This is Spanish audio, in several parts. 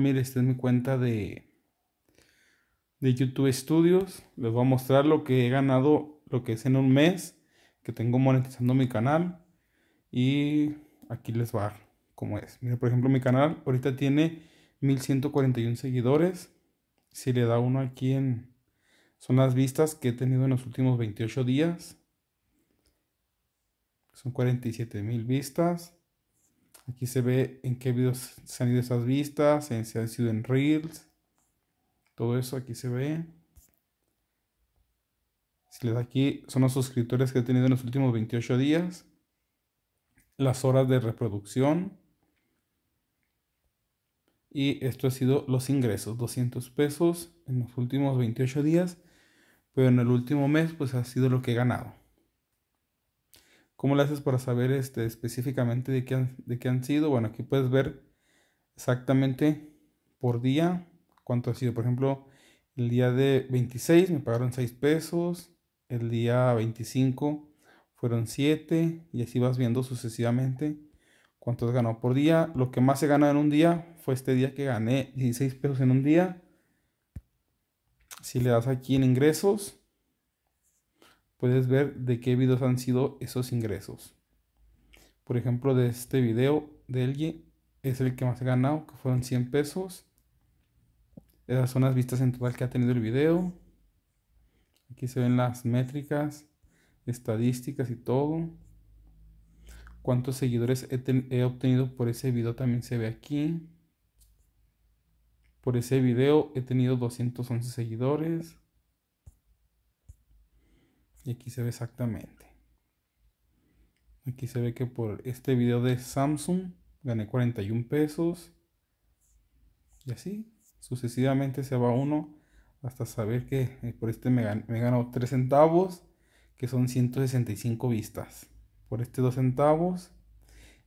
mire, esta es mi cuenta de, de YouTube Studios. Les voy a mostrar lo que he ganado, lo que es en un mes que tengo monetizando mi canal. Y aquí les va como es. Mira, por ejemplo, mi canal ahorita tiene 1141 seguidores. Si le da uno aquí en... Son las vistas que he tenido en los últimos 28 días. Son 47 mil vistas. Aquí se ve en qué videos se han ido esas vistas, en, se han sido en Reels. Todo eso aquí se ve. Si aquí, son los suscriptores que he tenido en los últimos 28 días. Las horas de reproducción. Y esto ha sido los ingresos, 200 pesos en los últimos 28 días. Pero en el último mes, pues ha sido lo que he ganado. ¿Cómo lo haces para saber este, específicamente de qué, han, sido? Bueno, aquí puedes ver exactamente por día cuánto ha sido. Por ejemplo, el día de 26 me pagaron 6 pesos, el día 25 fueron 7 y así vas viendo sucesivamente has ganado por día. Lo que más se gana en un día fue este día que gané 16 pesos en un día. Si le das aquí en ingresos, puedes ver de qué videos han sido esos ingresos. Por ejemplo, de este video de alguien es el que más ha ganado, que fueron 100 pesos. Esas son las vistas en total que ha tenido el video. Aquí se ven las métricas, estadísticas y todo. Cuántos seguidores he, he obtenido por ese video también se ve aquí. Por ese video he tenido 211 seguidores. Y aquí se ve exactamente. Aquí se ve que por este video de Samsung gané 41 pesos. Y así, sucesivamente se va uno hasta saber que eh, por este me, ganó 3 centavos, que son 165 vistas. Por este 2 centavos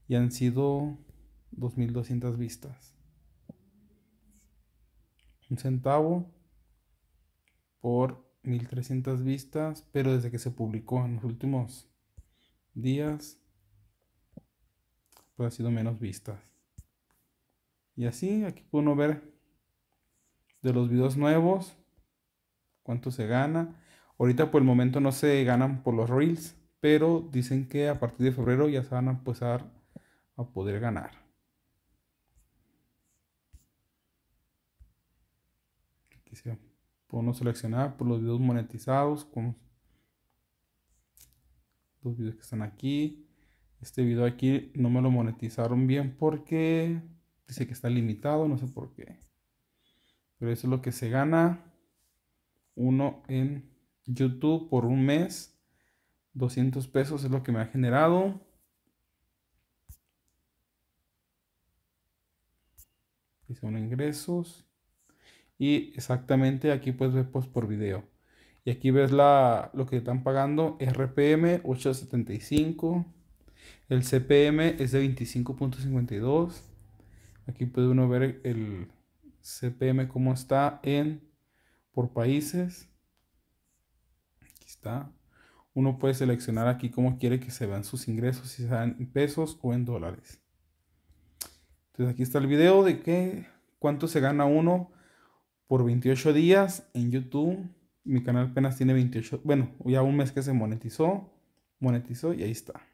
y han sido 2.200 vistas. Un centavo por 1300 vistas, pero desde que se publicó en los últimos días, pues ha sido menos vistas. Y así, aquí puedo ver de los videos nuevos, cuánto se gana. Ahorita por el momento no se ganan por los reels, pero dicen que a partir de febrero ya se van a empezar a poder ganar. Aquí Podemos seleccionar por los videos monetizados, con los videos que están aquí. Este video aquí no me lo monetizaron bien porque dice que está limitado, no sé por qué. Pero eso es lo que se gana uno en YouTube por un mes. 200 pesos es lo que me ha generado. Son ingresos. Y exactamente aquí puedes ver pues por video. Y aquí ves la, lo que están pagando, RPM 875, el CPM es de 25.52. Aquí puede uno ver el CPM cómo está en por países. Aquí está. Uno puede seleccionar aquí cómo quiere que se vean sus ingresos, si sean en pesos o en dólares. Entonces aquí está el video de qué, cuánto se gana uno por 28 días en YouTube. Mi canal apenas tiene 28, bueno, ya un mes que se monetizó, monetizó y ahí está.